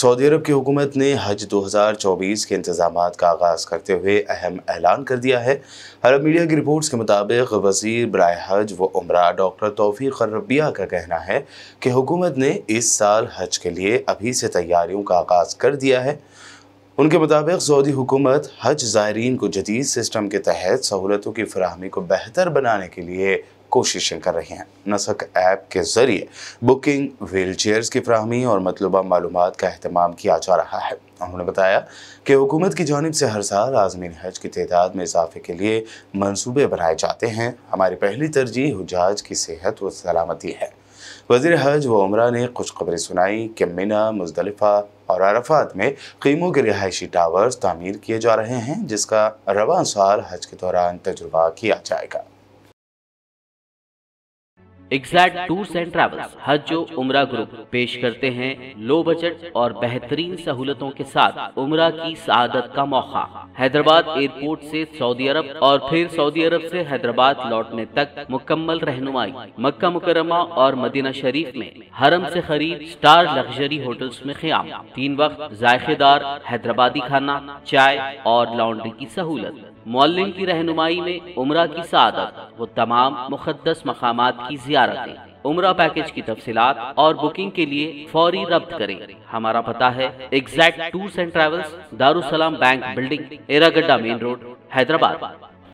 Saudi अरब की हुकूमत ने हज 2024 के इंतजाम का आगाज़ करते हुए अहम ऐलान कर दिया है अरब मीडिया की रिपोर्ट्स के मुताबिक वजीर बर हज व उम्र डॉक्टर तोफ़ी खर्रबिया का कहना है कि हुकूमत ने इस साल हज के लिए अभी से तैयारियों का आगाज़ कर दिया है उनके मुताबिक सऊदी हुकूमत हज ज़ायरीन को जदीद सिस्टम के तहत सहूलतों की फरहमी को बेहतर बनाने के लिए कोशिशें कर रही हैं नसक ऐप के ज़रिए बुकिंग व्हील चेयर्स की फ्राहमी और मतलब मालूम का अहतमाम किया जा रहा है उन्होंने बताया कि हुकूमत की जानब से हर साल आजमीन हज की तदाद में इजाफे के लिए मनसूबे बनाए जाते हैं हमारी पहली तरजीह हजाज की सेहत व सलामती है वजीर हज व उमरा ने खुशखबरी सुनाई कि मिना मुजलफ़ा और अरफात में कीमों के रिहायशी टावर्स तामीर किए जा रहे हैं जिसका रवा साल हज के दौरान तजुर्बा किया जाएगा एग्जैक्ट टूर्स एंड ट्रेवल्स हज जो उम्र ग्रुप पेश करते हैं लो बजट और बेहतरीन सहूलतों के साथ उम्र की सआदत का मौका हैदराबाद एयरपोर्ट से सऊदी अरब और फिर सऊदी अरब से हैदराबाद लौटने तक मुकम्मल रहनुमाई मक्का मुकरमा और मदीना शरीफ में हरम से खरीद स्टार लग्जरी होटल्स में क्याम तीन वक्त जायकेदार हैदराबादी खाना चाय और लॉन्ड्री की सहूलत मॉलिंग की रहनुमाई में उमरा की सआदत वो तमाम मुकदस मकाम की जियारतें उम्र पैकेज की तफसीत और बुकिंग के लिए फौरी रब्त करें हमारा पता है exact tours and travels Darussalam bank building Erragadda main road Hyderabad